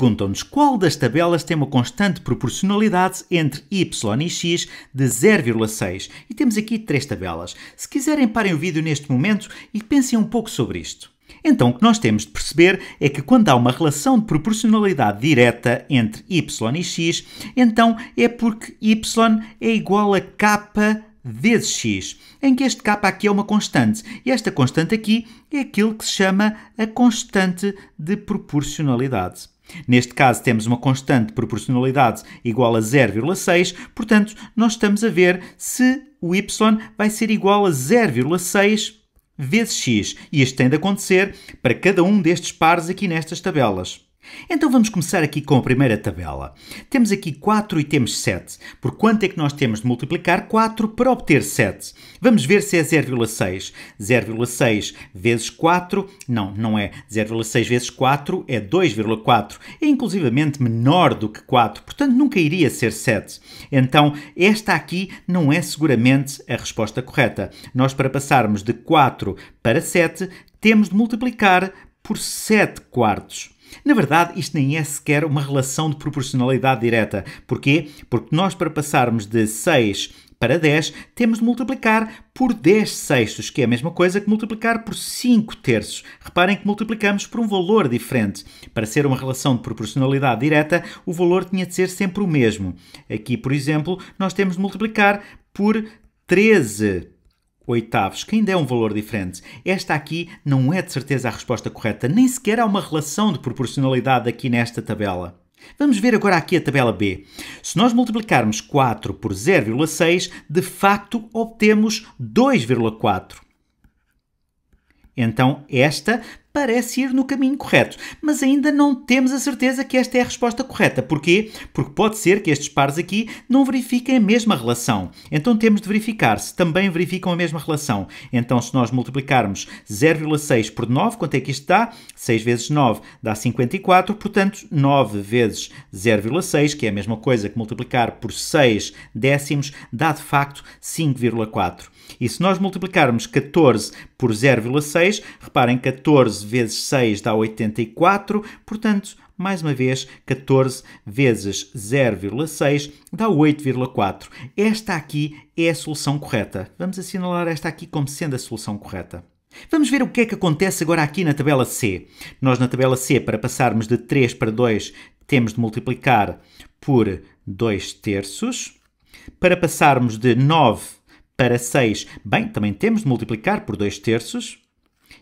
Perguntam-nos qual das tabelas tem uma constante proporcionalidade entre y e x de 0,6. E temos aqui três tabelas. Se quiserem, parem o vídeo neste momento e pensem um pouco sobre isto. Então, o que nós temos de perceber é que quando há uma relação de proporcionalidade direta entre y e x, então é porque y é igual a k vezes x, em que este k aqui é uma constante. E esta constante aqui é aquilo que se chama a constante de proporcionalidade. Neste caso, temos uma constante de proporcionalidade igual a 0,6, portanto, nós estamos a ver se o y vai ser igual a 0,6 vezes x. E isto tem de acontecer para cada um destes pares aqui nestas tabelas. Então vamos começar aqui com a primeira tabela. Temos aqui 4 e temos 7. Por quanto é que nós temos de multiplicar 4 para obter 7? Vamos ver se é 0,6. 0,6 vezes 4, não, não é. 0,6 vezes 4 é 2,4. É inclusivamente menor do que 4, portanto nunca iria ser 7. Então esta aqui não é seguramente a resposta correta. Nós para passarmos de 4 para 7 temos de multiplicar por 7 quartos. Na verdade, isto nem é sequer uma relação de proporcionalidade direta. Porquê? Porque nós, para passarmos de 6 para 10, temos de multiplicar por 10 sextos, que é a mesma coisa que multiplicar por 5 terços. Reparem que multiplicamos por um valor diferente. Para ser uma relação de proporcionalidade direta, o valor tinha de ser sempre o mesmo. Aqui, por exemplo, nós temos de multiplicar por 13 oitavos, que ainda é um valor diferente. Esta aqui não é de certeza a resposta correta, nem sequer há uma relação de proporcionalidade aqui nesta tabela. Vamos ver agora aqui a tabela B. Se nós multiplicarmos 4 por 0,6, de facto obtemos 2,4. Então, esta parece ir no caminho correto, mas ainda não temos a certeza que esta é a resposta correta. Porquê? Porque pode ser que estes pares aqui não verifiquem a mesma relação. Então temos de verificar se também verificam a mesma relação. Então se nós multiplicarmos 0,6 por 9, quanto é que isto dá? 6 vezes 9 dá 54, portanto 9 vezes 0,6, que é a mesma coisa que multiplicar por 6 décimos, dá de facto 5,4. E se nós multiplicarmos 14 por 0,6, reparem, 14 14 vezes 6 dá 84, portanto, mais uma vez, 14 vezes 0,6 dá 8,4. Esta aqui é a solução correta. Vamos assinalar esta aqui como sendo a solução correta. Vamos ver o que é que acontece agora aqui na tabela C. Nós na tabela C, para passarmos de 3 para 2, temos de multiplicar por 2 terços. Para passarmos de 9 para 6, bem, também temos de multiplicar por 2 terços.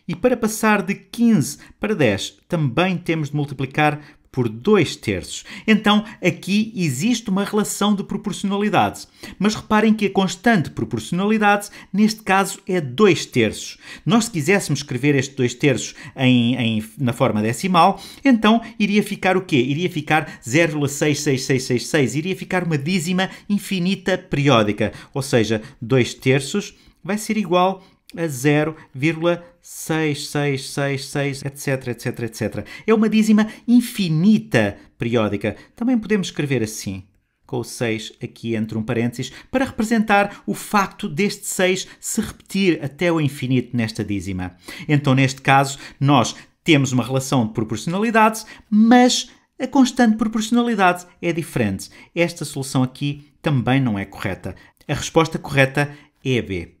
E para passar de 15 para 10, também temos de multiplicar por 2 terços. Então, aqui existe uma relação de proporcionalidade. Mas reparem que a constante proporcionalidade, neste caso, é 2 terços. Nós, se quiséssemos escrever este 2 terços em, em, na forma decimal, então iria ficar o quê? Iria ficar 0,66666. Iria ficar uma dízima infinita periódica. Ou seja, 2 terços vai ser igual a 0,66666. 6, 6, 6, 6, etc, etc, etc. É uma dízima infinita periódica. Também podemos escrever assim, com o 6 aqui entre um parênteses, para representar o facto deste 6 se repetir até o infinito nesta dízima. Então, neste caso, nós temos uma relação de proporcionalidades, mas a constante proporcionalidade é diferente. Esta solução aqui também não é correta. A resposta correta é B.